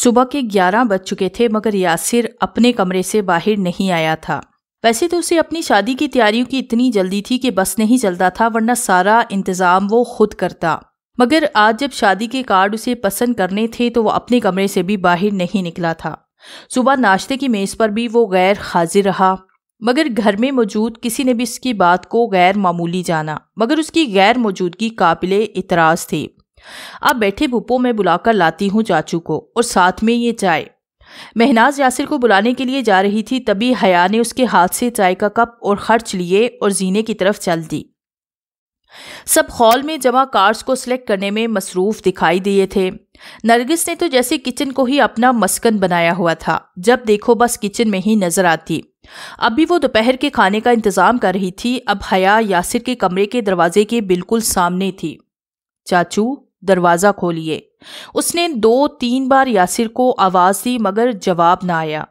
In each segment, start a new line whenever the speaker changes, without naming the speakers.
सुबह के ग्यारह बज चुके थे मगर यासिर अपने कमरे से बाहर नहीं आया था वैसे तो उसे अपनी शादी की तैयारियों की इतनी जल्दी थी कि बस नहीं चलता था वरना सारा इंतज़ाम वो खुद करता मगर आज जब शादी के कार्ड उसे पसंद करने थे तो वो अपने कमरे से भी बाहर नहीं निकला था सुबह नाश्ते की मेज़ पर भी वो गैर हाजिर रहा मगर घर में मौजूद किसी ने भी इसकी बात को गैर मामूली जाना मगर उसकी गैर मौजूदगी काबिल इतराज़ थी अब बैठे भूपों में बुलाकर लाती हूँ चाचू को और साथ में ये चाय महनाज यासिर को बुलाने के लिए जा रही थी तभी हया ने उसके हाथ से चाय का कप और खर्च लिए और जीने की तरफ चल दी सब हॉल में जमा कार्स को सिलेक्ट करने में मसरूफ दिखाई दिए थे नरगिस ने तो जैसे किचन को ही अपना मस्कन बनाया हुआ था जब देखो बस किचन में ही नजर आती अब भी वो दोपहर के खाने का इंतजाम कर रही थी अब हया यासिर के कमरे के दरवाजे के बिल्कुल सामने थी चाचू दरवाज़ा खोलिए उसने दो तीन बार यासिर को आवाज़ दी मगर जवाब ना आया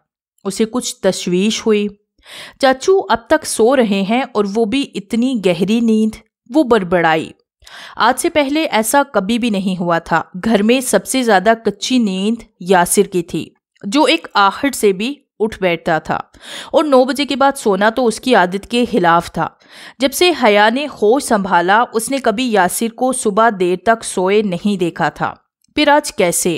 उसे कुछ तशवीश हुई चाचू अब तक सो रहे हैं और वो भी इतनी गहरी नींद वो बड़बड़ाई आज से पहले ऐसा कभी भी नहीं हुआ था घर में सबसे ज़्यादा कच्ची नींद यासिर की थी जो एक आहट से भी उठ बैठता था और नौ बजे के बाद सोना तो उसकी आदत के खिलाफ था जब से हया ने होश संभाला उसने कभी यासिर को सुबह देर तक सोए नहीं देखा था फिर आज कैसे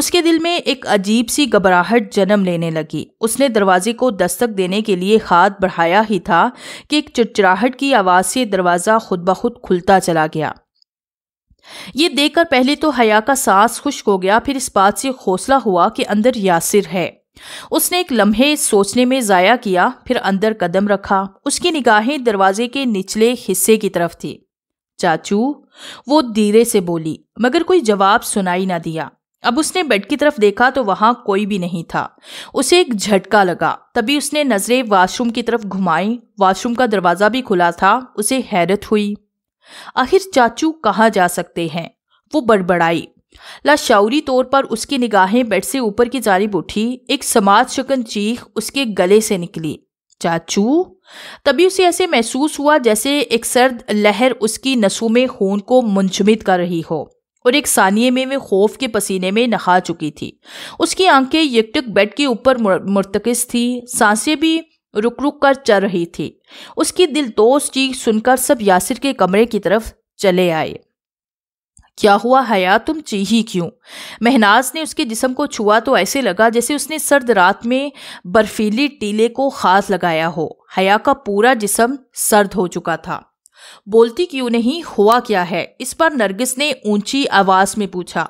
उसके दिल में एक अजीब सी घबराहट जन्म लेने लगी उसने दरवाजे को दस्तक देने के लिए हाथ बढ़ाया ही था कि एक चिड़चिड़ाहट की आवाज़ से दरवाज़ा खुद ब खुद खुलता चला गया ये देखकर पहले तो हया का सांस खुश्क हो गया फिर इस बात से हौसला हुआ कि अंदर यासिर है उसने एक लम्हे सोचने में ज़ाया किया फिर अंदर कदम रखा उसकी निगाहें दरवाजे के निचले हिस्से की तरफ थी चाचू वो धीरे से बोली मगर कोई जवाब सुनाई ना दिया अब उसने बेड की तरफ देखा तो वहां कोई भी नहीं था उसे एक झटका लगा तभी उसने नजरें वॉशरूम की तरफ घुमाई वॉशरूम का दरवाजा भी खुला था उसे हैरत हुई आखिर चाचू कहाँ जा सकते हैं वो बड़बड़ाई लाशौरी तौर पर उसकी निगाहें बेड से ऊपर की जानब उठी एक समाज शकन चीख उसके गले से निकली चाचू तभी उसे ऐसे महसूस हुआ जैसे एक सर्द लहर उसकी नसों में खून को मुंजमित कर रही हो और एक सानिए में वे खौफ के पसीने में नहा चुकी थी उसकी आंखें यकटक बेड के ऊपर मुर्तकस थी सांसें भी रुक रुक कर चल रही थी उसकी दिलदोष चीख सुनकर सब यासिर के कमरे की तरफ चले आए क्या हुआ हया तुम चीही क्यों महनाज ने उसके जिसम को छुआ तो ऐसे लगा जैसे उसने सर्द रात में बर्फीली टीले को खास लगाया हो हया का पूरा जिसम सर्द हो चुका था बोलती क्यों नहीं हुआ क्या है इस पर नरगिस ने ऊंची आवाज में पूछा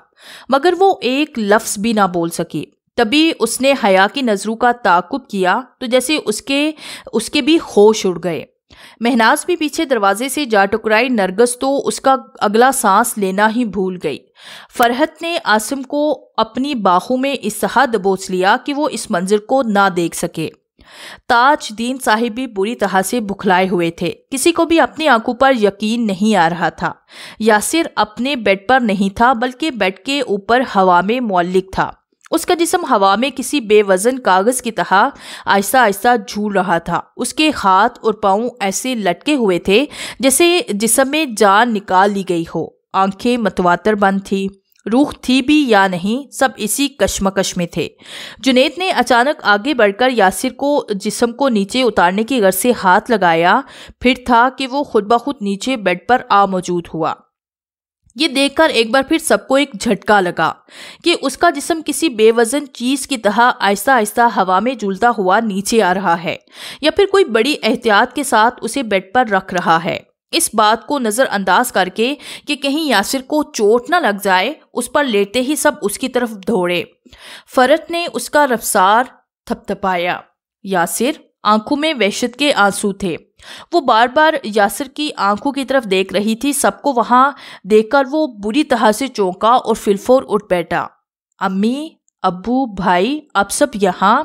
मगर वो एक लफ्ज भी ना बोल सकी तभी उसने हया की नज़रों का ताकुब किया तो जैसे उसके उसके भी होश उड़ गए महनाज भी पीछे दरवाजे से जा टुकराई नरगस तो उसका अगला सांस लेना ही भूल गई फरहत ने आसिम को अपनी बाहू में इसहा दबोच लिया कि वो इस मंजर को ना देख सके ताज दीन साहिब भी बुरी तरह से बुखलाए हुए थे किसी को भी अपनी आंखों पर यकीन नहीं आ रहा था यासिर अपने बेड पर नहीं था बल्कि बेड के ऊपर हवा में मौलिक था उसका जिसम हवा में किसी बेवजन कागज़ की तरह आहिस्ता आहिस्ता झूल रहा था उसके हाथ और पाँव ऐसे लटके हुए थे जैसे जिसम में जान निकाल ली गई हो आंखें मतवातर बंद थी रूह थी भी या नहीं सब इसी कश्मकश में थे जुनेद ने अचानक आगे बढ़कर यासिर को जिसम को नीचे उतारने की गर्ज से हाथ लगाया फिर था कि वो खुद ब खुद नीचे बेड पर आ मौजूद हुआ ये देखकर एक बार फिर सबको एक झटका लगा कि उसका जिसम किसी बेवजन चीज की तरह आहिस्ता आहिस्ता हवा में झूलता हुआ नीचे आ रहा है या फिर कोई बड़ी एहतियात के साथ उसे बेड पर रख रहा है इस बात को नज़रअंदाज करके कि कहीं यासिर को चोट ना लग जाए उस पर लेटते ही सब उसकी तरफ दौड़े फरत ने उसका रफ्सार थपथपाया यासिर आंखों में वहशत के आंसू थे वो बार बार यासर की आंखों की तरफ देख रही थी सबको वहाँ देखकर वो बुरी तरह से चौंका और फिलफोर उठ बैठा अम्मी अबू भाई अब सब यहाँ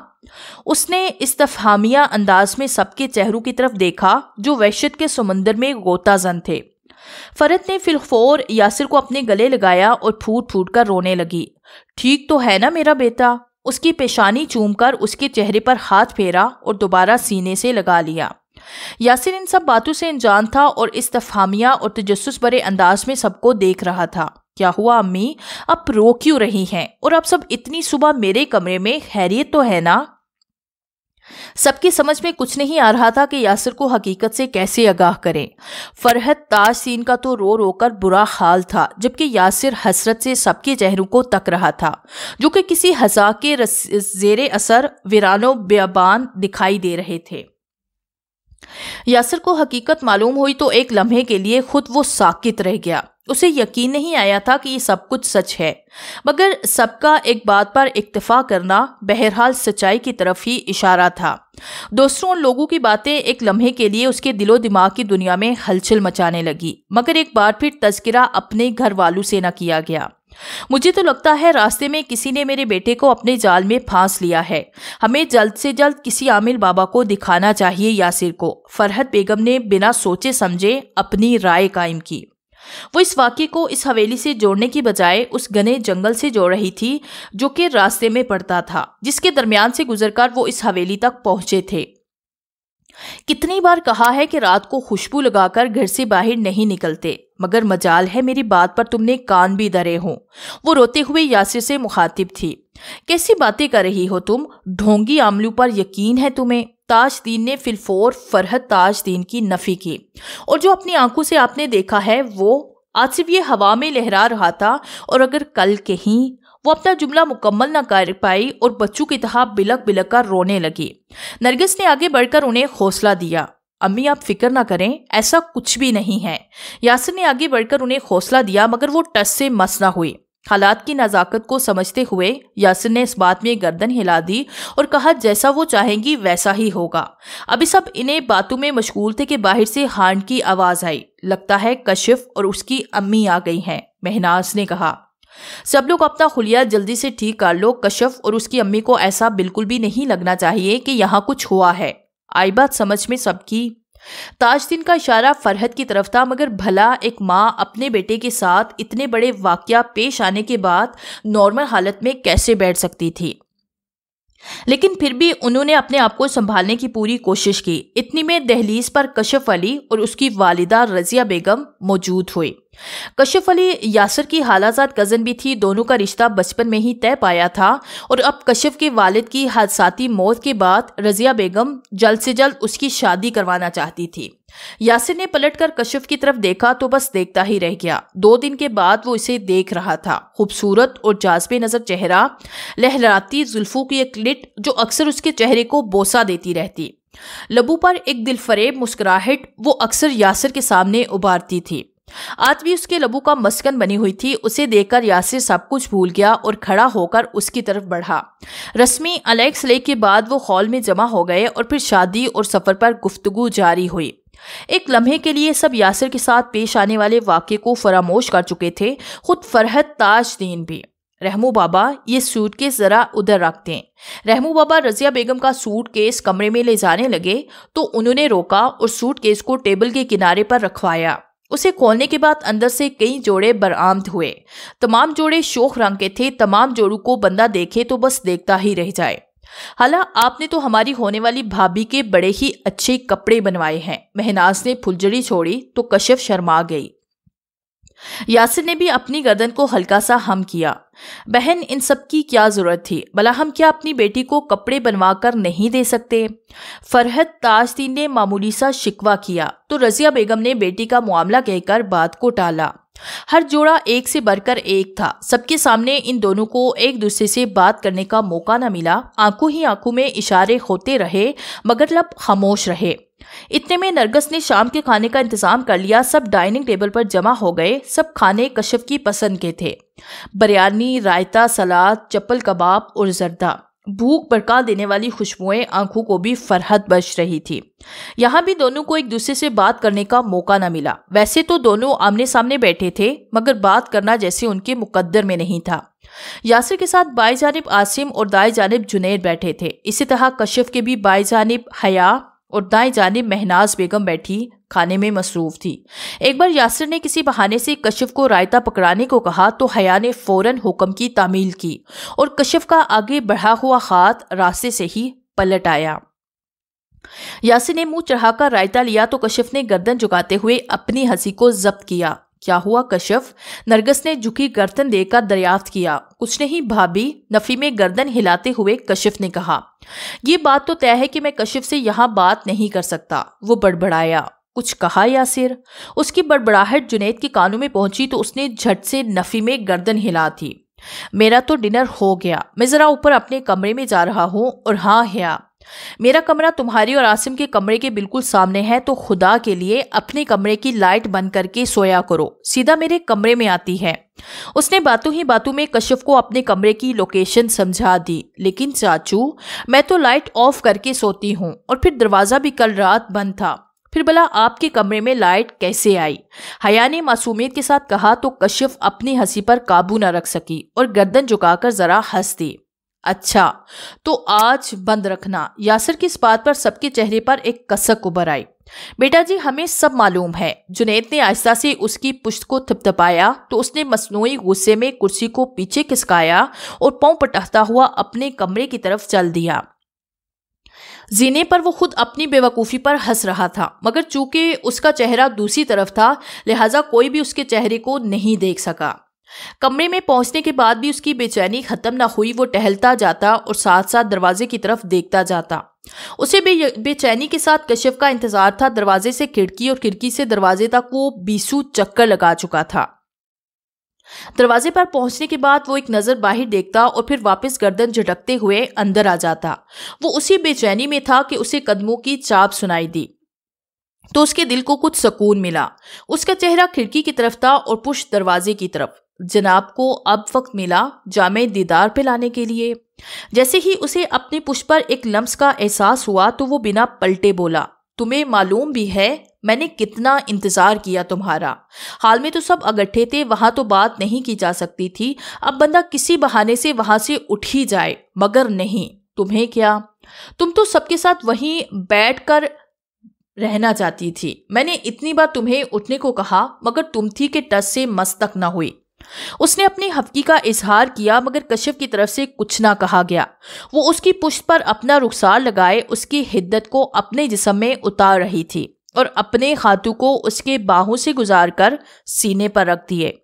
उसने इस्तफहामिया अंदाज में सबके चेहरों की तरफ देखा जो वहशत के समंदर में गोताजन थे फरत ने फिलफोर यासिर को अपने गले लगाया और फूट फूट कर रोने लगी ठीक तो है ना मेरा बेटा उसकी पेशानी चूमकर उसके चेहरे पर हाथ फेरा और दोबारा सीने से लगा लिया यासिर इन सब बातों से अनजान था और इस्तफामिया और तजस्स बड़े अंदाज में सबको देख रहा था क्या हुआ अम्मी अब रो क्यों रही हैं और अब सब इतनी सुबह मेरे कमरे में खैरियत तो है ना सबकी समझ में कुछ नहीं आ रहा था कि यासिर को हकीकत से कैसे आगाह करें फरहत सीन का तो रो रोकर बुरा हाल था जबकि यासिर हसरत से सबके चेहरों को तक रहा था जो कि किसी हजा के जेर असर वीरानो बेबान दिखाई दे रहे थे यासर को हकीकत मालूम हुई तो एक लम्हे के लिए खुद वो साकित रह गया उसे यकीन नहीं आया था कि ये सब कुछ सच है मगर सबका एक बात पर इक्तफा करना बहरहाल सच्चाई की तरफ ही इशारा था दूसरों लोगों की बातें एक लम्हे के लिए उसके दिलो दिमाग की दुनिया में हलचल मचाने लगी मगर एक बार फिर तस्करा अपने घर वालों से न किया गया मुझे तो लगता है रास्ते में किसी ने मेरे बेटे को अपने जाल में फांस लिया है हमें जल्द से जल्द किसी आमिर बाबा को दिखाना चाहिए यासिर को फरहत बेगम ने बिना सोचे समझे अपनी राय कायम की वो इस वाक्य को इस हवेली से जोड़ने की बजाय उस घने जंगल से जोड़ रही थी जो कि रास्ते में पड़ता था जिसके दरमियान से गुजरकर वो इस हवेली तक पहुंचे थे कितनी बार कहा है कि रात को खुशबू लगाकर घर से बाहर नहीं निकलते मगर मजाल है मेरी बात पर तुमने कान भी धरे हो वो रोते हुए यासिर से मुखातिब थी कैसी बातें कर रही हो तुम ढोंगी आमलू पर यकीन है तुम्हें ताजदीन ने फिलफोर फरहत ताजदीन की नफी की और जो अपनी आंखों से आपने देखा है वो आज सिर्फ ये हवा में लहरा रहा था और अगर कल कहीं वो अपना जुमला मुकम्मल न कर पाई और बच्चों की तरह बिलक बिलक कर रोने लगी नरगिस ने आगे बढ़कर उन्हें हौसला दिया अम्मी आप फिक्र ना करें ऐसा कुछ भी नहीं है यासिर ने आगे बढ़कर उन्हें हौसला दिया मगर वो टस से मस ना हुई हालात की नज़ाकत को समझते हुए यासिर ने इस बात में गर्दन हिला दी और कहा जैसा वो चाहेंगी वैसा ही होगा अभी सब इन्हें बातों में मशगूल थे कि बाहर से हांड की आवाज़ आई लगता है कशिफ और उसकी अम्मी आ गई हैं महनाज ने कहा सब लोग अपना खुलिया जल्दी से ठीक कर लो कश्यप और उसकी अम्मी को ऐसा बिल्कुल भी नहीं लगना चाहिए कि यहाँ कुछ हुआ है आई बात समझ में सबकी ताजदीन का इशारा फरहत की तरफ था मगर भला एक माँ अपने बेटे के साथ इतने बड़े वाक्य पेश आने के बाद नॉर्मल हालत में कैसे बैठ सकती थी लेकिन फिर भी उन्होंने अपने आप को संभालने की पूरी कोशिश की इतनी में दहलीज पर कशफ अली और उसकी वालिदा रजिया बेगम मौजूद हुई कश्यप अली यासर की हालाजात कज़न भी थी दोनों का रिश्ता बचपन में ही तय पाया था और अब कश्यप के वालिद की हादसाती मौत के बाद रजिया बेगम जल्द से जल्द उसकी शादी करवाना चाहती थी यासिर ने पलटकर कश्यप की तरफ देखा तो बस देखता ही रह गया दो दिन के बाद वो इसे देख रहा था खूबसूरत और जाजबे नजर चेहरा लहराती जुल्फों की एक लिट जो अक्सर उसके चेहरे को बोसा देती रहती लबू पर एक दिलफरेब मुस्कुराहट वो अक्सर यासर के सामने उबारती थी आदमी उसके लबू का मस्कन बनी हुई थी उसे देखकर यासिर सब कुछ भूल गया और खड़ा होकर उसकी तरफ बढ़ा रस्मी अलेक्स ले के बाद वो हॉल में जमा हो गए और फिर शादी और सफ़र पर गुफ्तगु जारी हुई एक लम्हे के लिए सब यासिर के साथ पेश आने वाले वाक्य को फरामोश कर चुके थे खुद फरहत ताजदीन भी रहमू बाबा ये सूट केस ज़रा उधर रखते हैं रहमू बाबा रजिया बेगम का सूट केस कमरे में ले जाने लगे तो उन्होंने रोका और सूट केस को टेबल के किनारे पर रखवाया उसे खोलने के बाद अंदर से कई जोड़े बरामद हुए तमाम जोड़े शोख रंग के थे तमाम जोड़ों को बंदा देखे तो बस देखता ही रह जाए हाला आपने तो हमारी होने वाली भाभी के बड़े ही अच्छे कपड़े बनवाए हैं महनाज ने फुलझड़ी छोड़ी तो कश्यप शर्मा गई यासिर ने भी अपनी गर्दन को हल्का सा हम किया बहन इन सब की क्या ज़रूरत थी भला हम क्या अपनी बेटी को कपड़े बनवा कर नहीं दे सकते फरहत ताजदीन ने मामूली सा शिकवा किया तो रज़िया बेगम ने बेटी का मामला कहकर बात को टाला हर जोड़ा एक से बढ़कर एक था सबके सामने इन दोनों को एक दूसरे से बात करने का मौका न मिला आंखों ही आंखों में इशारे होते रहे मगर लब खामोश रहे इतने में नरगस ने शाम के खाने का इंतजाम कर लिया सब डाइनिंग टेबल पर जमा हो गए सब खाने कश्यप की पसंद के थे बिरयानी रायता सलाद चप्पल कबाब और जरदा भूख भड़का देने वाली खुशबुएं आंखों को भी फरहत बच रही थी यहाँ भी दोनों को एक दूसरे से बात करने का मौका न मिला वैसे तो दोनों आमने सामने बैठे थे मगर बात करना जैसे उनके मुकद्दर में नहीं था यासिर के साथ बाई जानब आसिम और दाएं जानब जुनेर बैठे थे इसी तरह कश्यप के भी बाई जानब हया और दाएं जाने महनाज बेगम बैठी खाने में मसरूफ थी एक बार यासर ने किसी बहाने से कश्यप को रायता पकड़ाने को कहा तो हया ने फौरन हुक्म की तामील की और कश्यप का आगे बढ़ा हुआ हाथ रास्ते से ही पलट आया यासिन ने मुंह चढ़ाकर रायता लिया तो कश्यप ने गर्दन झुकाते हुए अपनी हंसी को जब्त किया क्या हुआ कश्यप नरगस ने झुकी गर्दन देकर दरियाफ्त किया कुछ नहीं भाभी नफी में गर्दन हिलाते हुए कश्यप ने कहा यह बात तो तय है कि मैं कश्यप से यहाँ बात नहीं कर सकता वो बड़बड़ाया कुछ कहा यासिर उसकी बड़बड़ाहट जुनेद के कानों में पहुंची तो उसने झट से नफी में गर्दन हिला थी मेरा तो डिनर हो गया मैं ज़रा ऊपर अपने कमरे में जा रहा हूँ और हाँ हया मेरा कमरा तुम्हारी और आसिम के कमरे के बिल्कुल सामने है तो खुदा के लिए अपने कमरे की लाइट बंद करके सोया करो सीधा मेरे कमरे में आती है उसने बातों ही बातों में कश्यप को अपने कमरे की लोकेशन समझा दी लेकिन चाचू मैं तो लाइट ऑफ करके सोती हूँ और फिर दरवाज़ा भी कल रात बंद था फिर भला आपके कमरे में लाइट कैसे आई हया ने मासूमियत के साथ कहा तो कश्यप अपनी हंसी पर काबू न रख सकी और गर्दन झुकाकर जरा हंस दी अच्छा तो आज बंद रखना यासर की इस बात पर सबके चेहरे पर एक कसक उभर आई बेटा जी हमें सब मालूम है जुनेद ने आहिस्ता से उसकी पुश्त को थपथपाया तो उसने मसनू गुस्से में कुर्सी को पीछे खिसकाया और पाँव पटकता हुआ अपने कमरे की तरफ चल दिया जीने पर वो खुद अपनी बेवकूफ़ी पर हंस रहा था मगर चूंकि उसका चेहरा दूसरी तरफ था लिहाजा कोई भी उसके चेहरे को नहीं देख सका कमरे में पहुंचने के बाद भी उसकी बेचैनी खत्म ना हुई वो टहलता जाता और साथ साथ दरवाजे की तरफ देखता जाता उसे बे बेचैनी के साथ कश्यप का इंतजार था दरवाजे से खिड़की और खिड़की से दरवाजे तक वो बीसू चक्कर लगा चुका था दरवाजे पर पहुंचने के बाद वो एक नजर बाहर देखता और फिर वापस गर्दन झटकते हुए अंदर आ जाता वो उसी बेचैनी में था कि उसे कदमों की चाप सुनाई दी तो उसके दिल को कुछ सुकून मिला उसका चेहरा खिड़की की तरफ था और पुश दरवाजे की तरफ जनाब को अब वक्त मिला जाम दीदार पे लाने के लिए जैसे ही उसे अपने पुष्प पर एक लम्स का एहसास हुआ तो वो बिना पलटे बोला तुम्हें मालूम भी है मैंने कितना इंतज़ार किया तुम्हारा हाल में तो सब अगट्ठे थे वहाँ तो बात नहीं की जा सकती थी अब बंदा किसी बहाने से वहाँ से उठ ही जाए मगर नहीं तुम्हें क्या तुम तो सबके साथ वहीं बैठ कर रहना चाहती थी मैंने इतनी बार तुम्हें उठने को कहा मगर तुम थी के टस से मस्तक ना हुई उसने अपनी हफ्ती का इजहार किया मगर कश्यप की तरफ से कुछ ना कहा गया वो उसकी पुष्ट पर अपना रुखसार लगाए उसकी हिद्दत को अपने जिसम में उतार रही थी और अपने खातू को उसके बाहों से गुजार कर सीने पर रख दिए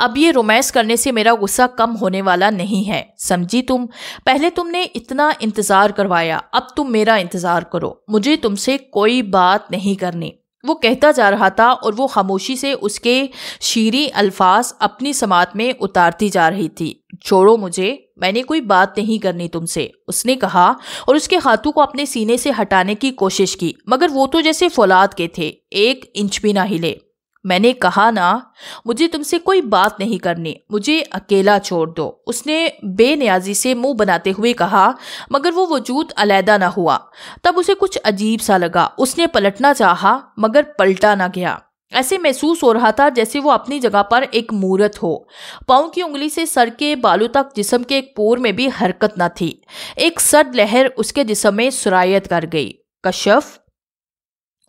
अब ये रोमांस करने से मेरा गुस्सा कम होने वाला नहीं है समझी तुम पहले तुमने इतना इंतज़ार करवाया अब तुम मेरा इंतज़ार करो मुझे तुमसे कोई बात नहीं करनी वो कहता जा रहा था और वो खामोशी से उसके शीरी अल्फाज अपनी समात में उतारती जा रही थी छोड़ो मुझे मैंने कोई बात नहीं करनी तुमसे उसने कहा और उसके हाथों को अपने सीने से हटाने की कोशिश की मगर वो तो जैसे फौलाद के थे एक इंच भी ना हिले मैंने कहा ना मुझे तुमसे कोई बात नहीं करनी मुझे अकेला छोड़ दो उसने बेनियाजी से मुंह बनाते हुए कहा मगर वो वजूद अलहदा ना हुआ तब उसे कुछ अजीब सा लगा उसने पलटना चाहा मगर पलटा ना गया ऐसे महसूस हो रहा था जैसे वो अपनी जगह पर एक मूरत हो पाओ की उंगली से सर के बालों तक जिसम के एक पोर में भी हरकत ना थी एक सर्द लहर उसके जिसम में सुरायत कर गई कश्यप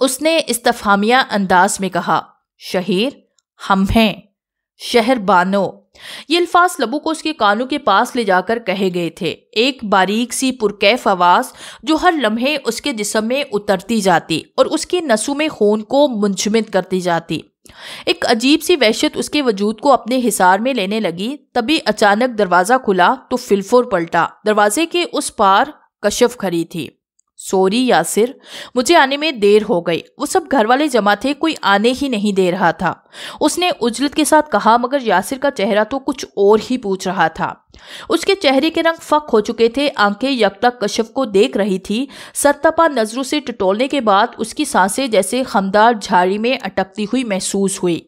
उसने इस्तफामिया अंदाज में कहा शहीर हम हैं शहर बानो ये अल्फाज लबू को उसके कानों के पास ले जाकर कहे गए थे एक बारीक सी पुरकैफ आवाज जो हर लम्हे उसके जिसम में उतरती जाती और उसकी नसों में खून को मुंजमद करती जाती एक अजीब सी वहशत उसके वजूद को अपने हिसार में लेने लगी तभी अचानक दरवाज़ा खुला तो फिलफोर पलटा दरवाजे के उस पार कशफ खड़ी थी सॉरी यासिर मुझे आने में देर हो गई वो सब घर वाले जमा थे कोई आने ही नहीं दे रहा था उसने उजलत के साथ कहा मगर यासिर का चेहरा तो कुछ और ही पूछ रहा था उसके चेहरे के रंग फक हो चुके थे आंखें यकता कश्यप को देख रही थी सरतपा नजरों से टटोलने के बाद उसकी सांसें जैसे खमदार झाड़ी में अटकती हुई महसूस हुई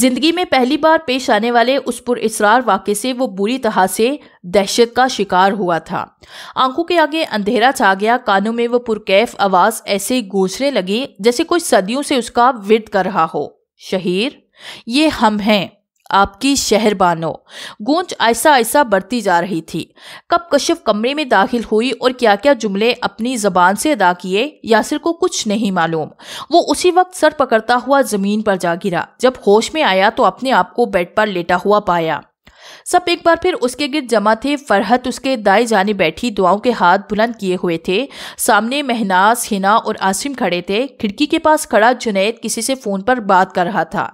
जिंदगी में पहली बार पेश आने वाले उस पुर इसरार वाक्य से वो बुरी तरह से दहशत का शिकार हुआ था आंखों के आगे अंधेरा छा गया कानों में वो पुरकैफ आवाज़ ऐसे गूंजने लगी जैसे कोई सदियों से उसका विद कर रहा हो शहीर ये हम हैं आपकी शहर बानो गूंज ऐसा ऐसा बढ़ती जा रही थी कब कश्यप कमरे में दाखिल हुई और क्या क्या जुमले अपनी जबान से अदा किए यासिर को कुछ नहीं मालूम वो उसी वक्त सर पकड़ता हुआ जमीन पर जा गिरा जब होश में आया तो अपने आप को बेड पर लेटा हुआ पाया सब एक बार फिर उसके गिर जमा थे फरहत उसके दाएं जाने बैठी दुआओं के हाथ बुलंद किए हुए थे सामने महनाज हिना और आसिम खड़े थे खिड़की के पास खड़ा जुनैद किसी से फ़ोन पर बात कर रहा था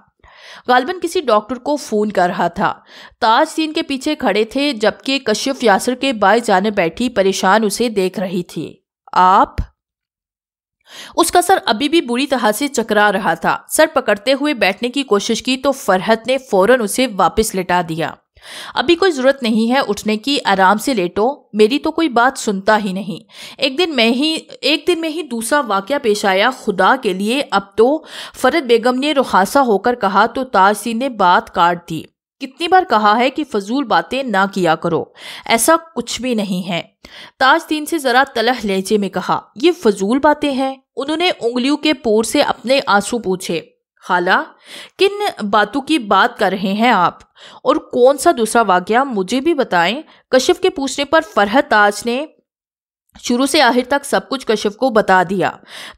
गालबन किसी डॉक्टर को फ़ोन कर रहा था ताज सीन के पीछे खड़े थे जबकि कश्यप यासर के बाय जाने बैठी परेशान उसे देख रही थी आप उसका सर अभी भी बुरी तरह से चकरा रहा था सर पकड़ते हुए बैठने की कोशिश की तो फरहत ने फौरन उसे वापस लिटा दिया अभी कोई ज़रूरत नहीं है उठने की आराम से लेटो मेरी तो कोई बात सुनता ही नहीं एक दिन में ही एक दिन में ही दूसरा वाक्य पेश आया खुदा के लिए अब तो फरद बेगम ने रुहासा होकर कहा तो तारसी ने बात काट दी कितनी बार कहा है कि फजूल बातें ना किया करो ऐसा कुछ भी नहीं है ताज ताजदीन से ज़रा तलह लहजे में कहा ये फजूल बातें हैं उन्होंने उंगलियों के पोर से अपने आंसू पूछे खाला किन बातों की बात कर रहे हैं आप और कौन सा दूसरा वाक्य मुझे भी बताएं कश्यप के पूछने पर फरहत ताज ने शुरू से आखिर तक सब कुछ कश्यप को बता दिया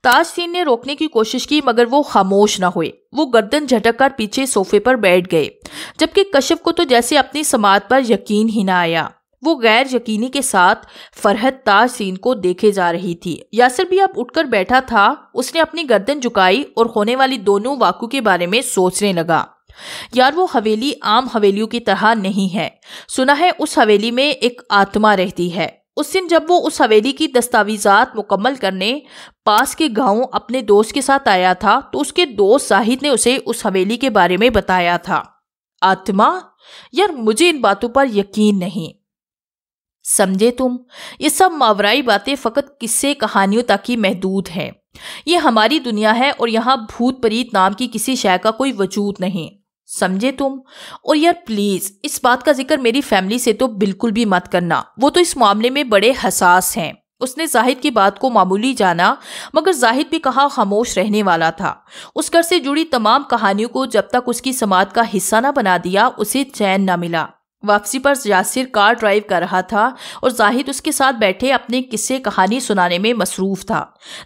ताज सिंह ने रोकने की कोशिश की मगर वो खामोश ना हुए वो गर्दन झटक कर पीछे सोफे पर बैठ गए जबकि कश्यप को तो जैसे अपनी समात पर यकीन ही ना आया वो गैर यकीनी के साथ फरहत ताज सीन को देखे जा रही थी यासर भी अब उठकर बैठा था उसने अपनी गर्दन झुकाई और होने वाली दोनों वाकू के बारे में सोचने लगा यार वो हवेली आम हवेलियों की तरह नहीं है सुना है उस हवेली में एक आत्मा रहती है उस दिन जब वो उस हवेली की दस्तावेजात मुकम्मल करने पास के गांव अपने दोस्त के साथ आया था तो उसके दोस्त साहिद ने उसे उस हवेली के बारे में बताया था आत्मा यार मुझे इन बातों पर यकीन नहीं समझे तुम ये सब मावराई बातें फ़कत किस्से कहानियों तक ही महदूद हैं ये हमारी दुनिया है और यहाँ भूत परीत नाम की किसी शय का कोई वजूद नहीं समझे तुम और यार प्लीज़ इस बात का जिक्र मेरी फैमिली से तो बिल्कुल भी मत करना वो तो इस मामले में बड़े हसास हैं उसने जाहिद की बात को मामूली जाना मगर जाहिद भी कहा खामोश रहने वाला था उस घर से जुड़ी तमाम कहानियों को जब तक उसकी समाज का हिस्सा ना बना दिया उसे चैन ना मिला वापसी पर यासिर कार ड्राइव कर रहा था और जाहिद उसके साथ बैठे अपने किस्से कहानी सुनाने में मसरूफ था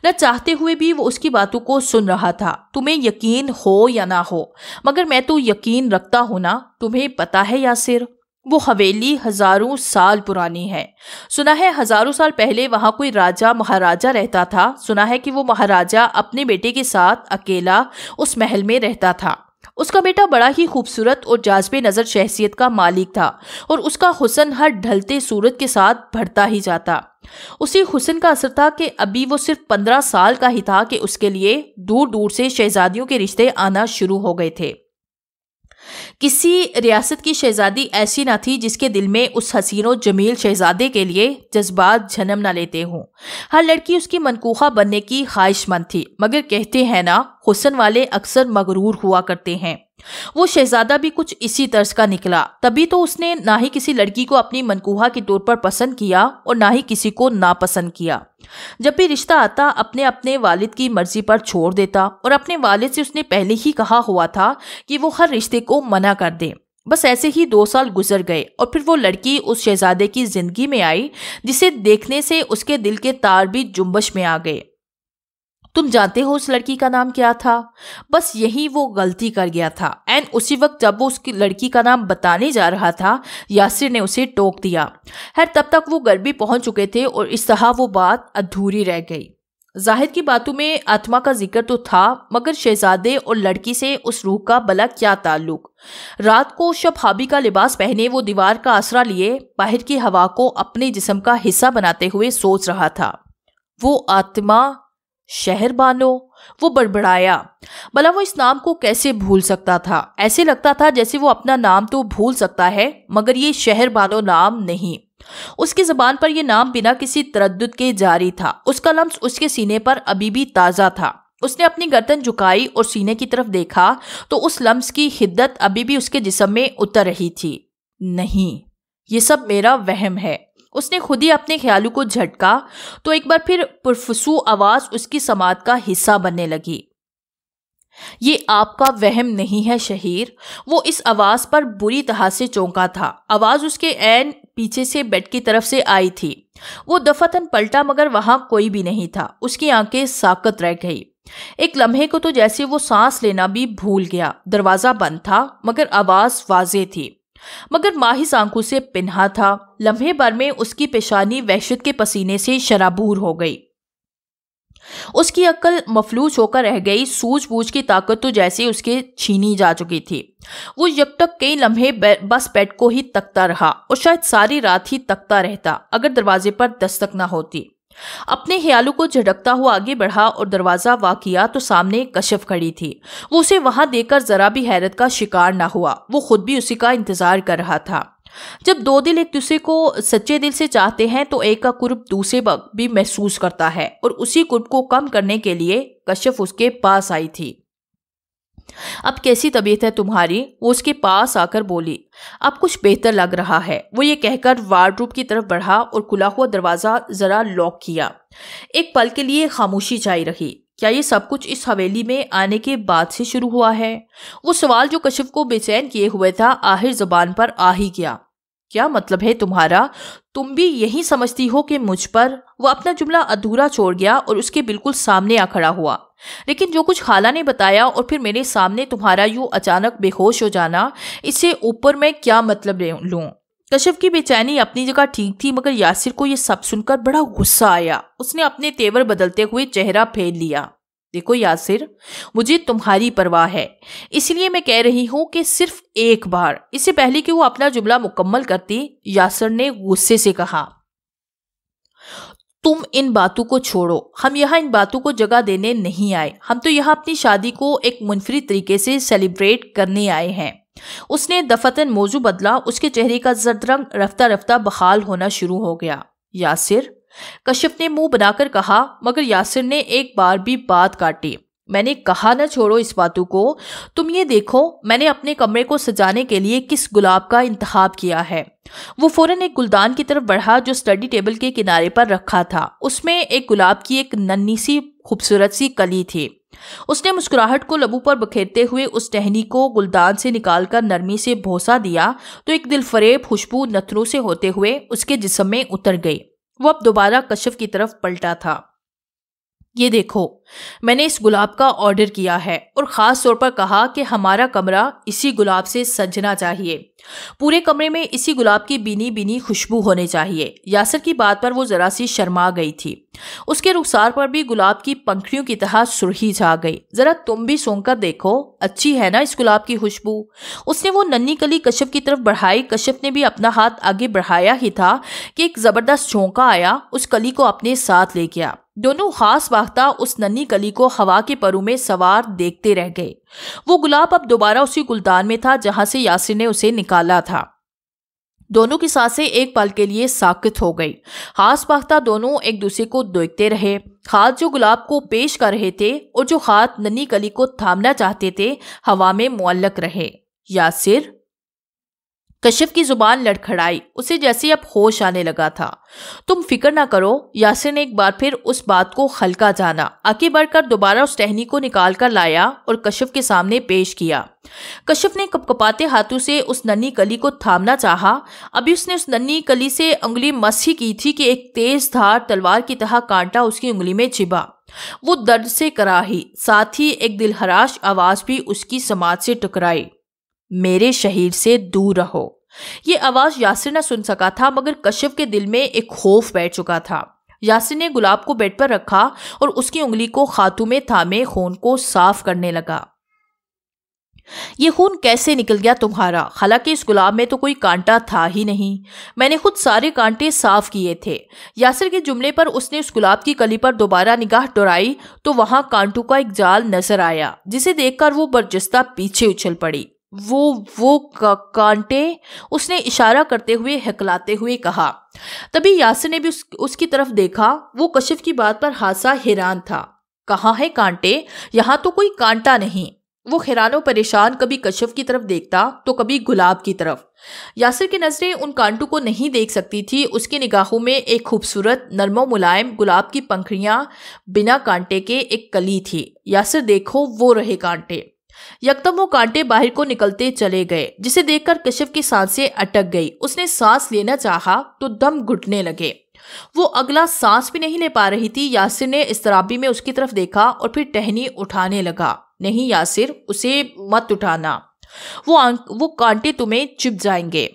न चाहते हुए भी वो उसकी बातों को सुन रहा था तुम्हें यकीन हो या ना हो मगर मैं तो यकीन रखता हूँ ना तुम्हें पता है यासिर वो हवेली हजारों साल पुरानी है सुना है हजारों साल पहले वहाँ कोई राजा महाराजा रहता था सुना है कि वो महाराजा अपने बेटे के साथ अकेला उस महल में रहता था उसका बेटा बड़ा ही खूबसूरत और जाजबे नज़र शहसियत का मालिक था और उसका हुसन हर ढलते सूरत के साथ बढ़ता ही जाता उसी हुसन का असर था कि अभी वो सिर्फ पंद्रह साल का ही था कि उसके लिए दूर दूर से शहजादियों के रिश्ते आना शुरू हो गए थे किसी रियासत की शहजादी ऐसी ना थी जिसके दिल में उस हसीनो जमील शहजादे के लिए जज्बात जन्म ना लेते हों हर लड़की उसकी मनकूखा बनने की ख्वाहिशमंद थी मगर कहते हैं ना हुसन वाले अक्सर मगरूर हुआ करते हैं वो शहजादा भी कुछ इसी तर्ज का निकला तभी तो उसने ना ही किसी लड़की को अपनी मनकूहा के तौर पर पसंद किया और ना ही किसी को नापसंद किया जब भी रिश्ता आता अपने अपने वालिद की मर्जी पर छोड़ देता और अपने वालिद से उसने पहले ही कहा हुआ था कि वो हर रिश्ते को मना कर दे बस ऐसे ही दो साल गुजर गए और फिर वो लड़की उस शहजादे की जिंदगी में आई जिसे देखने से उसके दिल के तार भी जुम्बश में आ गए तुम जानते हो उस लड़की का नाम क्या था बस यही वो गलती कर गया था एंड उसी वक्त जब वो उसकी लड़की का नाम बताने जा रहा था यासिर ने उसे टोक दिया खैर तब तक वो गर्बी पहुंच चुके थे और इस तरह वो बात अधूरी रह गई जाहिर की बातों में आत्मा का जिक्र तो था मगर शहजादे और लड़की से उस रूह का भला क्या ताल्लुक रात को शब हाबी का लिबास पहने वो दीवार का आसरा लिए बाहर की हवा को अपने जिसम का हिस्सा बनाते हुए सोच रहा था वो आत्मा शहर बानो वो बड़बड़ाया भला वो इस नाम को कैसे भूल सकता था ऐसे लगता था जैसे वो अपना नाम तो भूल सकता है मगर ये शहर बानो नाम नहीं उसकी जबान पर यह नाम बिना किसी तरद के जारी था उसका लम्स उसके सीने पर अभी भी ताज़ा था उसने अपनी गर्दन झुकाई और सीने की तरफ देखा तो उस लम्स की हिद्दत अभी भी उसके जिसम में उतर रही थी नहीं ये सब मेरा वहम है उसने खुद ही अपने ख्यालों को झटका तो एक बार फिर पुरफसू आवाज उसकी समाध का हिस्सा बनने लगी ये आपका वहम नहीं है शहीर वो इस आवाज पर बुरी तरह से चौंका था आवाज उसके एन पीछे से बेड की तरफ से आई थी वो दफातन पलटा मगर वहां कोई भी नहीं था उसकी आंखें साकत रह गई एक लम्हे को तो जैसे वो सांस लेना भी भूल गया दरवाजा बंद था मगर आवाज वाजे थी मगर माहिस आंखों से पिन्हा था लम्हे भर में उसकी पेशानी वहशत के पसीने से शराबूर हो गई उसकी अक्ल मफलूज होकर रह गई सूझबूझ की ताकत तो जैसे उसके छीनी जा चुकी थी वो जब तक कई लम्हे बस बेड को ही तकता रहा और शायद सारी रात ही तकता रहता अगर दरवाजे पर दस्तक ना होती अपने ख्यालों को झटकता हुआ आगे बढ़ा और दरवाज़ा किया तो सामने एक खड़ी थी वो उसे वहां देखकर ज़रा भी हैरत का शिकार ना हुआ वो खुद भी उसी का इंतज़ार कर रहा था जब दो दिल एक दूसरे को सच्चे दिल से चाहते हैं तो एक का कुर्ब दूसरे वक्त भी महसूस करता है और उसी कुर्ब को कम करने के लिए कश्यप उसके पास आई थी अब कैसी तबीयत है तुम्हारी वो उसके पास आकर बोली अब कुछ बेहतर लग रहा है वो ये कहकर वार्डरूप की तरफ बढ़ा और खुला हुआ दरवाज़ा ज़रा लॉक किया एक पल के लिए खामोशी छाई रही क्या ये सब कुछ इस हवेली में आने के बाद से शुरू हुआ है वो सवाल जो कशिफ को बेचैन किए हुए था आहिर जबान पर आ ही गया क्या मतलब है तुम्हारा तुम भी यही समझती हो कि मुझ पर वह अपना जुमला अधूरा छोड़ गया और उसके बिल्कुल सामने आ खड़ा हुआ लेकिन जो कुछ खाला ने बताया और फिर मेरे सामने तुम्हारा यूं अचानक बेहोश हो जाना इससे ऊपर मैं क्या मतलब लूँ कश्यप की बेचैनी अपनी जगह ठीक थी मगर यासिर को यह सब सुनकर बड़ा गुस्सा आया उसने अपने तेवर बदलते हुए चेहरा फेर लिया देखो यासिर मुझे तुम्हारी परवाह है इसलिए मैं कह रही हूं कि सिर्फ एक बार इससे पहले कि वो अपना जुमला मुकम्मल करती यासर ने गुस्से से कहा तुम इन बातों को छोड़ो हम यहाँ इन बातों को जगह देने नहीं आए हम तो यहाँ अपनी शादी को एक मुनफरद तरीके से सेलिब्रेट करने आए हैं उसने दफतन मौजू बदला उसके चेहरे का जर्द रंग रफ्ता रफ्ता बहाल होना शुरू हो गया यासिर कश्यप ने मुंह बनाकर कहा मगर यासिर ने एक बार भी बात काटी मैंने कहा न छोड़ो इस बातों को तुम ये देखो मैंने अपने कमरे को सजाने के लिए किस गुलाब का इंतहाब किया है वो फौरन एक गुलदान की तरफ बढ़ा जो स्टडी टेबल के किनारे पर रखा था उसमें एक गुलाब की एक नन्ही सी खूबसूरत सी कली थी उसने मुस्कुराहट को लबू पर बखेरते हुए उस टहनी को गुलदान से निकालकर नरमी से भोसा दिया तो एक दिलफरेब खुशबू नथरों से होते हुए उसके जिसम में उतर गई वो अब दोबारा कश्यप की तरफ पलटा था ये देखो मैंने इस गुलाब का ऑर्डर किया है और ख़ास तौर पर कहा कि हमारा कमरा इसी गुलाब से सजना चाहिए पूरे कमरे में इसी गुलाब की बीनी बीनी खुशबू होने चाहिए यासर की बात पर वो ज़रा सी शर्मा गई थी उसके रुखसार पर भी गुलाब की पंखड़ियों की तरह सुरही छा गई ज़रा तुम भी सूंघ कर देखो अच्छी है ना इस गुलाब की खुशबू उसने वो नन्नी कली कश्यप की तरफ बढ़ाई कश्यप ने भी अपना हाथ आगे बढ़ाया ही था कि एक ज़बरदस्त झोंका आया उस कली को अपने साथ ले गया दोनों हास बाख्ता उस नन्ही कली को हवा के परू में सवार देखते रह गए वो गुलाब अब दोबारा उसी गुलदान में था जहां से यासिर ने उसे निकाला था दोनों की सांसें एक पल के लिए साकित हो गई हास वाहता दोनों एक दूसरे को देखते रहे हाथ जो गुलाब को पेश कर रहे थे और जो हाथ नन्ही कली को थामना चाहते थे हवा में मुअल्लक रहे यासिर कश्यप की जुबान लड़खड़ाई उसे जैसे अब होश आने लगा था तुम फिक्र ना करो यासिर ने एक बार फिर उस बात को हल्का जाना आगे बढ़कर दोबारा उस टहनी को निकाल कर लाया और कश्यप के सामने पेश किया कश्यप ने कपकपाते हाथों से उस नन्ही कली को थामना चाहा अभी उसने उस नन्ही कली से उंगली मस ही की थी कि एक तेज धार तलवार की तरह कांटा उसकी उंगली में छिबा वो दर्द से कराही साथ ही एक दिलहराश आवाज भी उसकी समाज से टकराई मेरे शहीर से दूर रहो ये आवाज यासिर ना सुन सका था मगर कश्यप के दिल में एक खौफ बैठ चुका था यासिर ने गुलाब को बेड पर रखा और उसकी उंगली को खातू में थामे खून को साफ करने लगा ये खून कैसे निकल गया तुम्हारा हालांकि इस गुलाब में तो कोई कांटा था ही नहीं मैंने खुद सारे कांटे साफ किए थे यासिर के जुमले पर उसने उस गुलाब की कली पर दोबारा निगाह डोराई तो वहां कांटू का एक जाल नजर आया जिसे देखकर वो बर्जस्ता पीछे उछल पड़ी वो वो कांटे उसने इशारा करते हुए हकलाते हुए कहा तभी यासर ने भी उस, उसकी तरफ देखा वो कशिफ की बात पर हादसा हैरान था कहाँ है कांटे यहाँ तो कोई कांटा नहीं वो हैरानों परेशान कभी कशिफ की तरफ देखता तो कभी गुलाब की तरफ यासिर की नज़रें उन कांटों को नहीं देख सकती थी उसकी निगाहों में एक खूबसूरत नरमो मुलायम गुलाब की पंखड़ियाँ बिना कांटे के एक कली थी यासिर देखो वो रहे कांटे यकदम वो कांटे बाहर को निकलते चले गए जिसे देखकर कश्यप की सांसें अटक गई उसने सांस लेना चाहा तो दम घुटने लगे वो अगला सांस भी नहीं ले पा रही थी यासिर ने इस तराबी में उसकी तरफ देखा और फिर टहनी उठाने लगा नहीं यासिर उसे मत उठाना वो वो कांटे तुम्हें चिप जाएंगे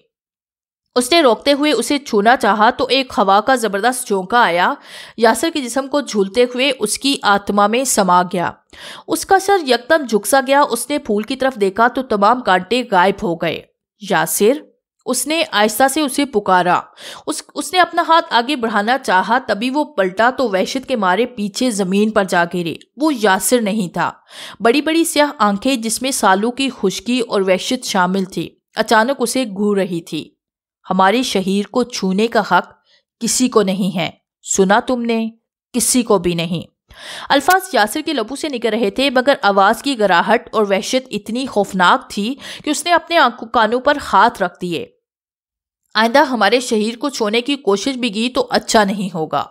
उसने रोकते हुए उसे छूना चाहा तो एक हवा का ज़बरदस्त झोंका आया यासर के जिस्म को झूलते हुए उसकी आत्मा में समा गया उसका सर यकदम झुकसा गया उसने फूल की तरफ देखा तो तमाम कांटे गायब हो गए यासिर उसने आहिस्ता से उसे पुकारा उस उसने अपना हाथ आगे बढ़ाना चाहा तभी वो पलटा तो वहशत के मारे पीछे ज़मीन पर जा गिरे वो यासिर नहीं था बड़ी बड़ी स्याह आंखें जिसमें सालों की खुशकी और वहशत शामिल थी अचानक उसे घूर रही थी हमारे शहीर को छूने का हक किसी को नहीं है सुना तुमने किसी को भी नहीं अल्फाज यासिर के लबू से निकल रहे थे मगर आवाज़ की गराहट और वहशत इतनी खौफनाक थी कि उसने अपने कानों पर हाथ रख दिए आइंदा हमारे शहीर को छोने की कोशिश भी की तो अच्छा नहीं होगा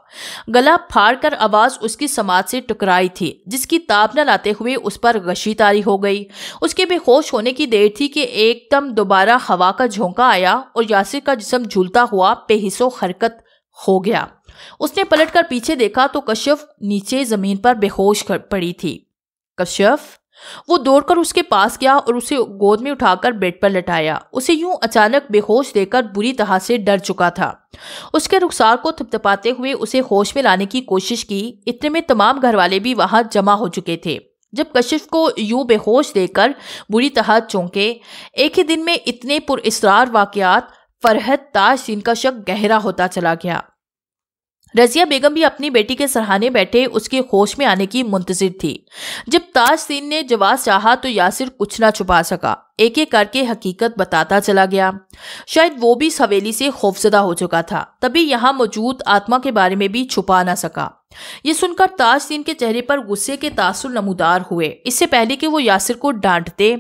गला फाड़ कर आवाज उसकी समाज से टकराई थी जिसकी ताप न लाते हुए उस पर गशी तारी हो गई उसके बेहोश होने की देर थी कि एकदम दोबारा हवा का झोंका आया और यासिर का जिसम झूलता हुआ पेहिसो हरकत हो गया उसने पलटकर पीछे देखा तो कश्यप नीचे जमीन पर बेहोश पड़ी थी कश्यप वो दौड़कर उसके पास गया और उसे गोद में उठाकर बेड पर लटाया उसे यूं अचानक बेहोश देकर बुरी तरह से डर चुका था उसके रुखसार को थपथपाते हुए उसे होश में लाने की कोशिश की इतने में तमाम घरवाले भी वहां जमा हो चुके थे जब कशिफ को यूं बेहोश देकर बुरी तरह चौंके एक ही दिन में इतने पुरसरार वाकयात फरहत ताजदीन का शक गहरा होता चला गया रजिया बेगम भी अपनी बेटी के सराहाने बैठे उसके होश में आने की मुंतजर थी जब ताजदीन ने जवाब चाहा तो यासिर कुछ ना छुपा सका एक एक करके हकीकत बताता चला गया शायद वो भी सवेली से खौफजदा हो चुका था तभी यहाँ मौजूद आत्मा के बारे में भी छुपा ना सका ये सुनकर ताजदीन के चेहरे पर गुस्से के तासुर नमूदार हुए इससे पहले कि वो यासिर को डांटते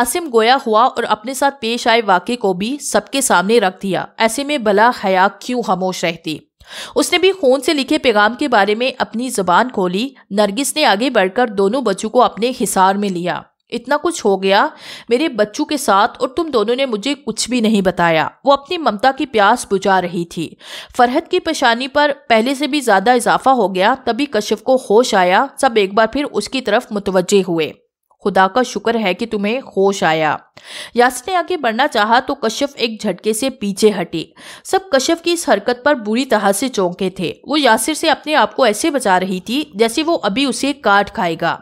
आसिम गोया हुआ और अपने साथ पेश आए वाक्य को भी सबके सामने रख दिया ऐसे में भला हया क्यों खामोश रहती उसने भी खून से लिखे पैगाम के बारे में अपनी जबान खोली नरगिस ने आगे बढ़कर दोनों बच्चों को अपने हिसार में लिया इतना कुछ हो गया मेरे बच्चों के साथ और तुम दोनों ने मुझे कुछ भी नहीं बताया वो अपनी ममता की प्यास बुझा रही थी फरहत की परेशानी पर पहले से भी ज्यादा इजाफा हो गया तभी कश्यप को होश आया सब एक बार फिर उसकी तरफ मुतवजे हुए खुदा का शुक्र है कि तुम्हें होश आया यास ने आगे बढ़ना चाहा तो कश्यप एक झटके से पीछे हटे सब कश्यप की इस हरकत पर बुरी तरह से चौंके थे वो यासिर से अपने आप को ऐसे बचा रही थी जैसे वो अभी उसे काट खाएगा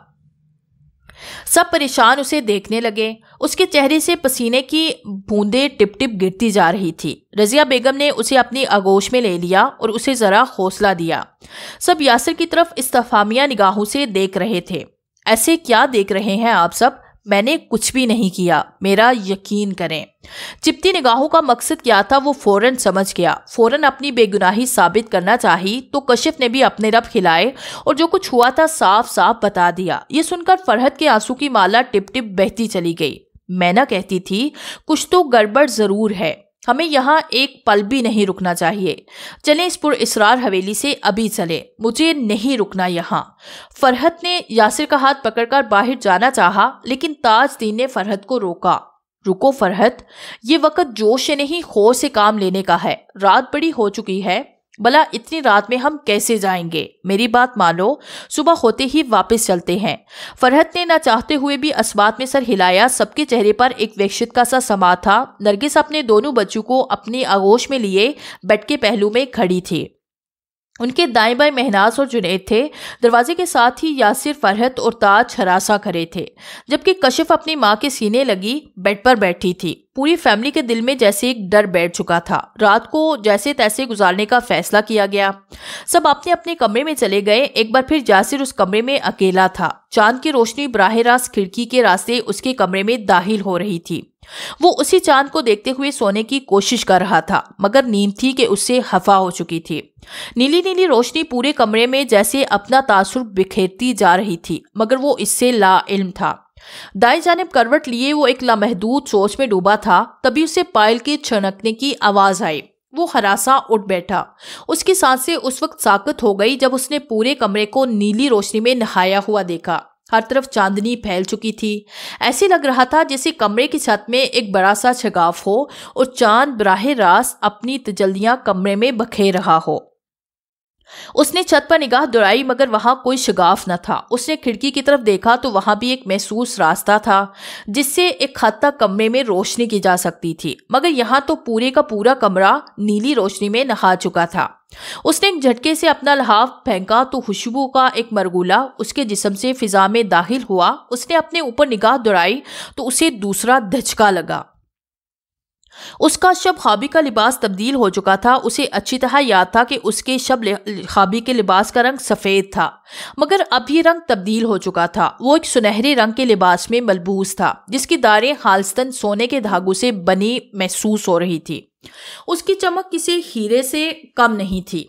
सब परेशान उसे देखने लगे उसके चेहरे से पसीने की बूंदे टिप टिप गिरती जा रही थी रजिया बेगम ने उसे अपनी आगोश में ले लिया और उसे ज़रा हौसला दिया सब यासिर की तरफ इस्तफामिया निगाहों से देख रहे थे ऐसे क्या देख रहे हैं आप सब मैंने कुछ भी नहीं किया मेरा यकीन करें चिपती निगाहों का मकसद क्या था वो फौरन समझ गया फौरन अपनी बेगुनाही साबित करना चाही तो कश्यप ने भी अपने रब खिलाए और जो कुछ हुआ था साफ साफ बता दिया ये सुनकर फरहत के आंसू की माला टिप टिप बहती चली गई मैना कहती थी कुछ तो गड़बड़ ज़रूर है हमें यहाँ एक पल भी नहीं रुकना चाहिए चले इस पुर इसरार हवेली से अभी चले मुझे नहीं रुकना यहाँ फरहत ने यासिर का हाथ पकड़कर बाहर जाना चाहा लेकिन ताजदीन ने फरहत को रोका रुको फरहत ये वक्त जोश से नहीं खो से काम लेने का है रात बड़ी हो चुकी है भला इतनी रात में हम कैसे जाएंगे मेरी बात मानो सुबह होते ही वापस चलते हैं फरहत ने ना चाहते हुए भी असबात में सर हिलाया सबके चेहरे पर एक वैश्यत का सा समा था नरगिस अपने दोनों बच्चों को अपने आगोश में लिए बेड के पहलू में खड़ी थी उनके दाएं बाएं महनाज और जुनेद थे दरवाजे के साथ ही यासिर फरहत और ताज हरासा खड़े थे जबकि कशिफ अपनी माँ के सीने लगी बेड पर बैठी थी पूरी फैमिली के दिल में जैसे एक डर बैठ चुका था रात को जैसे तैसे गुजारने का फैसला किया गया सब अपने अपने कमरे में चले गए एक बार फिर यासिर उस कमरे में अकेला था चांद की रोशनी बराह रास्त खिड़की के रास्ते उसके कमरे में दाखिल हो रही थी वो उसी चांद को देखते हुए सोने की कोशिश कर रहा था मगर नींद थी कि उससे हफा हो चुकी थी नीली नीली रोशनी पूरे कमरे में जैसे अपना तासुर बिखेरती जा रही थी मगर वो इससे ला इल्म था दाई जानब करवट लिए वो एक लामहदूद सोच में डूबा था तभी उसे पायल के छनकने की आवाज आई वो हरासा उठ बैठा उसकी सांसें उस वक्त साकत हो गई जब उसने पूरे कमरे को नीली रोशनी में नहाया हुआ देखा हर तरफ चांदनी फैल चुकी थी ऐसे लग रहा था जैसे कमरे की छत में एक बड़ा सा छगाव हो और चांद बराह रास्त अपनी तजलियां कमरे में बखेर रहा हो उसने छत पर निगाह दौड़ाई मगर वहां कोई शगाफ न था उसने खिड़की की तरफ देखा तो वहां भी एक महसूस रास्ता था जिससे एक खत्ता तक कमरे में रोशनी की जा सकती थी मगर यहाँ तो पूरे का पूरा कमरा नीली रोशनी में नहा चुका था उसने एक झटके से अपना लहाव फेंका तो खुशबू का एक मरगुला उसके जिसम से फिजा में दाखिल हुआ उसने अपने ऊपर निगाह दौड़ाई तो उसे दूसरा धचका लगा उसका शब हाबी का लिबास तब्दील हो चुका था उसे अच्छी तरह याद था कि उसके शब हाबी के लिबास का रंग सफ़ेद था मगर अब ये रंग तब्दील हो चुका था वो एक सुनहरे रंग के लिबास में मलबूस था जिसकी दारें हालस्तन सोने के धागों से बनी महसूस हो रही थी उसकी चमक किसी हीरे से कम नहीं थी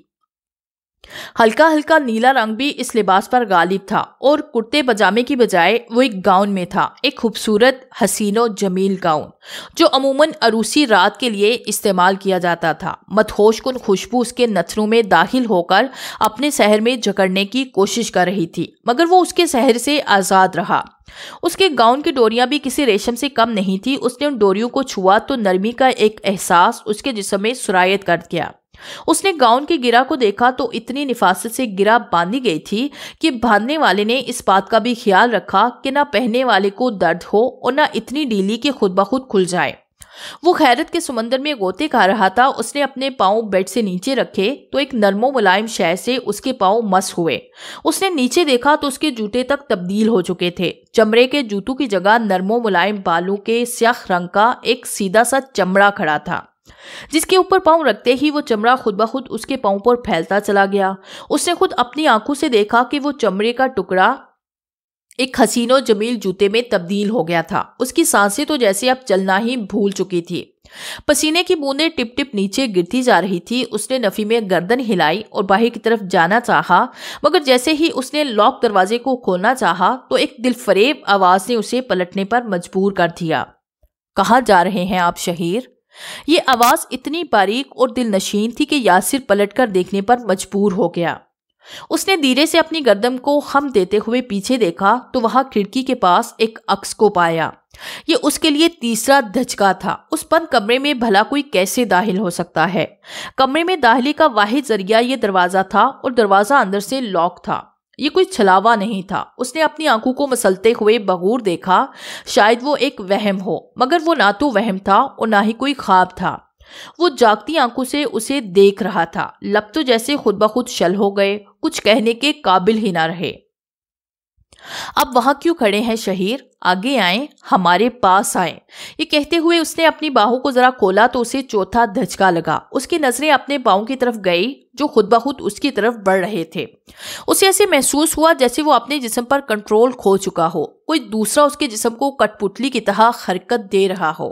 हल्का हल्का नीला रंग भी इस लिबास पर गालिब था और कुर्ते पजामे की बजाय वो एक गाउन में था एक खूबसूरत हसीनो जमील गाउन जो अमूमन अरूसी रात के लिए इस्तेमाल किया जाता था मतहोश कन खुशबू उसके नथरों में दाखिल होकर अपने शहर में जकड़ने की कोशिश कर रही थी मगर वो उसके शहर से आज़ाद रहा उसके गाउन की डोरियां भी किसी रेशम से कम नहीं थी उसने उन डोरियों को छुआ तो नरमी का एक एहसास उसके जिसम में सुरायत कर दिया उसने गाउन की गिरा को देखा तो इतनी निफासत से गिरा बांधी गई थी कि बांधने वाले ने इस बात का भी ख्याल रखा कि ना पहनने वाले को दर्द हो और ना इतनी डीली कि खुद ब खुद खुल जाए वो खैरत के समंदर में गोते खा रहा था उसने अपने पाँव बेड से नीचे रखे तो एक नरमो मुलायम शह से उसके पाँव मस हुए उसने नीचे देखा तो उसके जूते तक तब्दील हो चुके थे चमड़े के जूतों की जगह नरमो मुलायम बालों के स्याख रंग का एक सीधा सा चमड़ा खड़ा था जिसके ऊपर पाँव रखते ही वो चमड़ा खुद ब खुद उसके पाँव पर फैलता चला गया उसने खुद अपनी आंखों से देखा कि वो चमड़े का टुकड़ा एक हसीनो जमील जूते में तब्दील हो गया था उसकी सांसें तो जैसे अब चलना ही भूल चुकी थी पसीने की बूंदें टिप टिप नीचे गिरती जा रही थी उसने नफी में गर्दन हिलाई और बाहर की तरफ जाना चाहा मगर जैसे ही उसने लॉक दरवाजे को खोलना चाहा तो एक दिलफरेब आवाज ने उसे पलटने पर मजबूर कर दिया कहा जा रहे हैं आप शहीर ये आवाज इतनी बारीक और दिल नशीन थी कि यासिर पलटकर देखने पर मजबूर हो गया उसने धीरे से अपनी गर्दम को हम देते हुए पीछे देखा तो वहां खिड़की के पास एक अक्स को पाया ये उसके लिए तीसरा धचका था उस बंद कमरे में भला कोई कैसे दाहिल हो सकता है कमरे में दाहली का वाहिद जरिया ये दरवाज़ा था और दरवाज़ा अंदर से लॉक था ये कोई छलावा नहीं था उसने अपनी आंखों को मसलते हुए बगूर देखा शायद वो एक वहम हो मगर वो ना तो वहम था और ना ही कोई ख्वाब था वो जागती आंखों से उसे देख रहा था लब तो जैसे खुद ब खुद शल हो गए कुछ कहने के काबिल ही ना रहे अब वहां क्यों खड़े हैं शहीर आगे आए हमारे पास आए ये कहते हुए उसने अपनी बाहों को जरा खोला तो उसे चौथा धचका लगा उसकी नजरें अपने पाओ की तरफ गई जो खुद ब खुद उसकी तरफ बढ़ रहे थे उसे ऐसे महसूस हुआ जैसे वो अपने जिसम पर कंट्रोल खो चुका हो कोई दूसरा उसके जिसम को कटपुतली की तरह हरकत दे रहा हो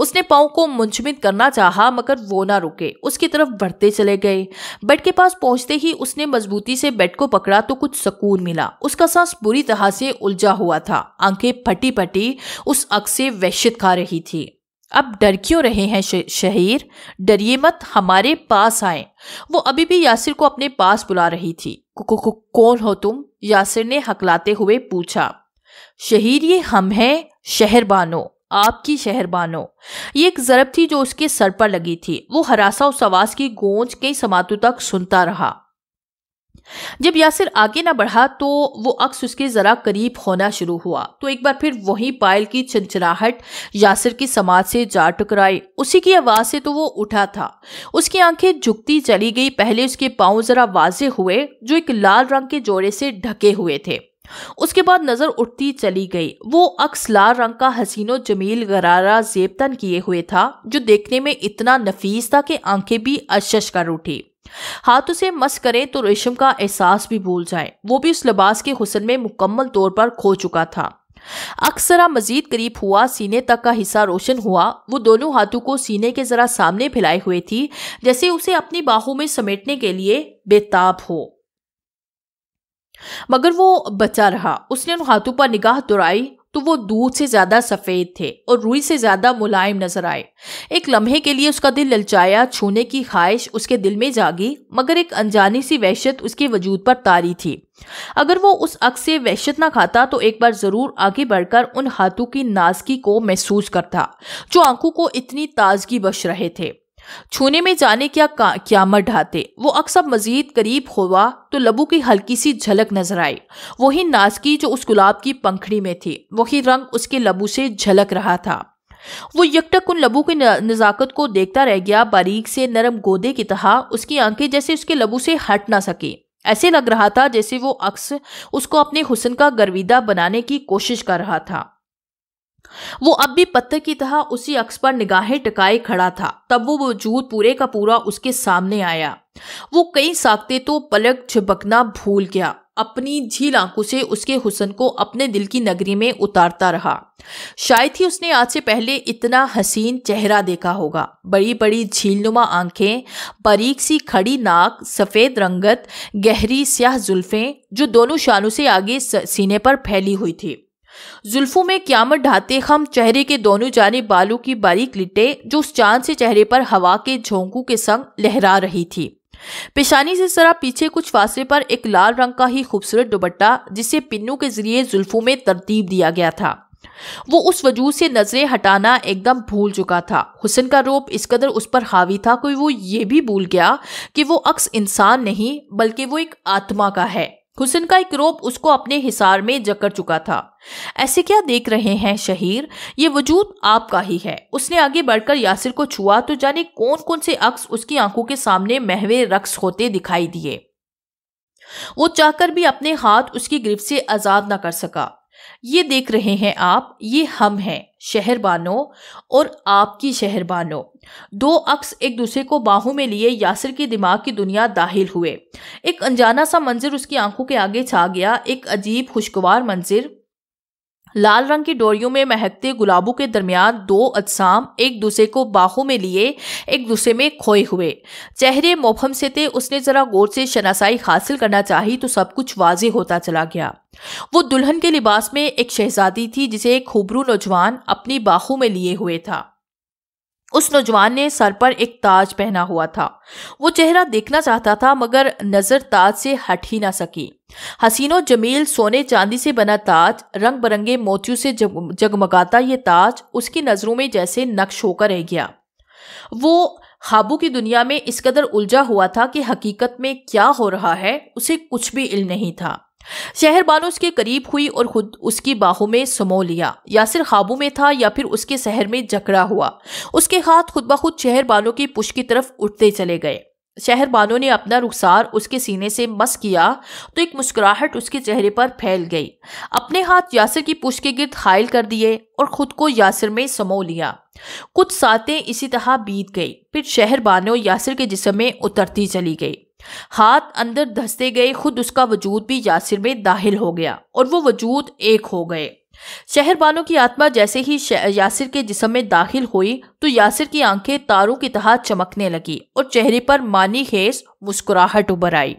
उसने पाओ को मुंजमिद करना चाहा मगर वो ना रुके उसकी तरफ बढ़ते चले गए बेड के पास पहुंचते ही उसने मजबूती से बेड को पकड़ा तो कुछ सुकून मिला उसका सांस बुरी तरह से उलझा हुआ था आंखें फट फटी पट्टी उस अग से वहशत खा रही थी अब डर क्यों रहे हैं शहीर डरिए मत हमारे पास आए वो अभी भी यासिर को अपने पास बुला रही थी कौन हो तुम यासिर ने हकलाते हुए पूछा शहीर ये हम हैं शहरबानो आपकी शहरबानो ये एक जरब थी जो उसके सर पर लगी थी वो हरासा उस आवाज की गूंज कई समातों तक सुनता रहा जब यासिर आगे ना बढ़ा तो वो अक्स उसके ज़रा करीब होना शुरू हुआ तो एक बार फिर वही पायल की चंचराहट यासिर की समाज से जा टकराई उसी की आवाज़ से तो वो उठा था उसकी आंखें झुकती चली गई पहले उसके पाँव ज़रा वाजे हुए जो एक लाल रंग के जोड़े से ढके हुए थे उसके बाद नजर उठती चली गई वो अक्स लाल रंग का हसीनो जमील गरारा जेबतन किए हुए था जो देखने में इतना नफीस था कि आंखें भी अशश कर उठी हाथ उसे मस करें तो रेशम का एहसास भी भूल जाए वो भी उस लिबास के हुसन में मुकम्मल तौर पर खो चुका था अक्सरा मजीद करीब हुआ सीने तक का हिस्सा रोशन हुआ वो दोनों हाथों को सीने के जरा सामने फैलाए हुए थी जैसे उसे अपनी बाहों में समेटने के लिए बेताब हो मगर वो बचा रहा उसने उन हाथों पर निगाह दौड़ाई तो वो दूध से ज्यादा सफेद थे और रुई से ज्यादा मुलायम नजर आए एक लम्हे के लिए उसका दिल ललचाया छूने की ख्वाहिश उसके दिल में जागी मगर एक अनजानी सी वहशत उसके वजूद पर तारी थी अगर वो उस अक्स से वहशत ना खाता तो एक बार जरूर आगे बढ़कर उन हाथों की नाजगी को महसूस करता जो आंखों को इतनी ताजगी बश रहे थे छूने में जाने क्या क्या मर ढाते वो अक्सर मजीद करीब हुआ तो लबू की हल्की सी झलक नजर आई वही नाजकी जो उस गुलाब की पंखड़ी में थी वही रंग उसके लबू से झलक रहा था वो यकटक उन लबू की नज़ाकत को देखता रह गया बारीक से नरम गोदे की तरह उसकी आंखें जैसे उसके लबू से हट ना सकी ऐसे लग रहा था जैसे वो अक्स उसको अपने हुसन का गर्विदा बनाने की कोशिश कर रहा था वो अब भी पत्थर की तरह उसी अक्स पर निगाहें टिकाए खड़ा था तब वो वजूद पूरे का पूरा उसके सामने आया वो कई साखते तो पलक झपकना भूल गया अपनी झील आंखों से उसके हुसन को अपने दिल की नगरी में उतारता रहा शायद ही उसने आज से पहले इतना हसीन चेहरा देखा होगा बड़ी बड़ी झीलनुमा आंखें बारीक सी खड़ी नाक सफ़ेद रंगत गहरी स्याह जुल्फें जो दोनों शानों से आगे सीने पर फैली हुई थी जुल्फों में क्यामत ढाते खम चेहरे के दोनों जाने बालों की बारीक लिटे जो उस चांद से चेहरे पर हवा के झोंकू के संग लहरा रही थी पेशानी से जरा पीछे कुछ फासले पर एक लाल रंग का ही खूबसूरत दुबट्टा जिसे पिन्नू के जरिए जुल्फों में तरतीब दिया गया था वो उस वजूद से नजरें हटाना एकदम भूल चुका था हुसन का रोप इस कदर उस पर हावी था कोई वो ये भी भूल गया कि वो अक्स इंसान नहीं बल्कि वो एक आत्मा का है हुसन का एक रोप उसको अपने हिसार में जकड़ चुका था ऐसे क्या देख रहे हैं शहीर ये वजूद आपका ही है उसने आगे बढ़कर यासिर को छुआ तो जाने कौन कौन से अक्स उसकी आंखों के सामने महवे रक्स होते दिखाई दिए वो चाहकर भी अपने हाथ उसकी गिरफ्त से आजाद ना कर सका ये देख रहे हैं आप ये हम हैं शहरबानों और आपकी शहरबानों दो अक्स एक दूसरे को बाहू में लिए यासिर के दिमाग की दुनिया दाहिल हुए एक अनजाना सा मंजिर उसकी आंखों के आगे छा गया एक अजीब खुशगवार मंजिर लाल रंग की डोरियों में महकते गुलाबों के दरमियान दो अजसाम एक दूसरे को बाहों में लिए एक दूसरे में खोए हुए चेहरे मोहम से थे उसने जरा गौर से शनासाई हासिल करना चाही तो सब कुछ वाजे होता चला गया वो दुल्हन के लिबास में एक शहजादी थी जिसे एक खूबरू नौजवान अपनी बाहों में लिए हुए था उस नौजवान ने सर पर एक ताज पहना हुआ था वो चेहरा देखना चाहता था मगर नजर ताज से हट ही ना सकी हसीनो जमील सोने चांदी से बना ताज रंग बिरंगे मोतियों से जगमगाता ये ताज उसकी नजरों में जैसे नक्श होकर रह गया वो खाबू की दुनिया में इस कदर उलझा हुआ था कि हकीकत में क्या हो रहा है उसे कुछ भी इल नहीं था शहर बानोज के करीब हुई और खुद उसकी बाहों में समो लिया यासिर काबू में था या फिर उसके शहर में जकड़ा हुआ उसके हाथ खुद ब खुद शहर बानो की पुश की तरफ उठते चले गए शहर बानो ने अपना रुखसार उसके सीने से मस किया तो एक मुस्कुराहट उसके चेहरे पर फैल गई अपने हाथ यासिर की पुश के गिर्द हायल कर दिए और खुद को यासिर में समो लिया कुछ सातें इसी तरह बीत गई फिर शहर बानो यासिर के जिसम में उतरती चली गई हाथ अंदर धंसते गए खुद उसका वजूद भी यासिर में दाखिल हो गया और वो वजूद एक हो गए शहर बानों की आत्मा जैसे ही यासिर के जिसम में दाखिल हुई तो यासिर की आंखें तारों की तरह चमकने लगी और चेहरे पर मानी खेस मुस्कुराहट उभर आई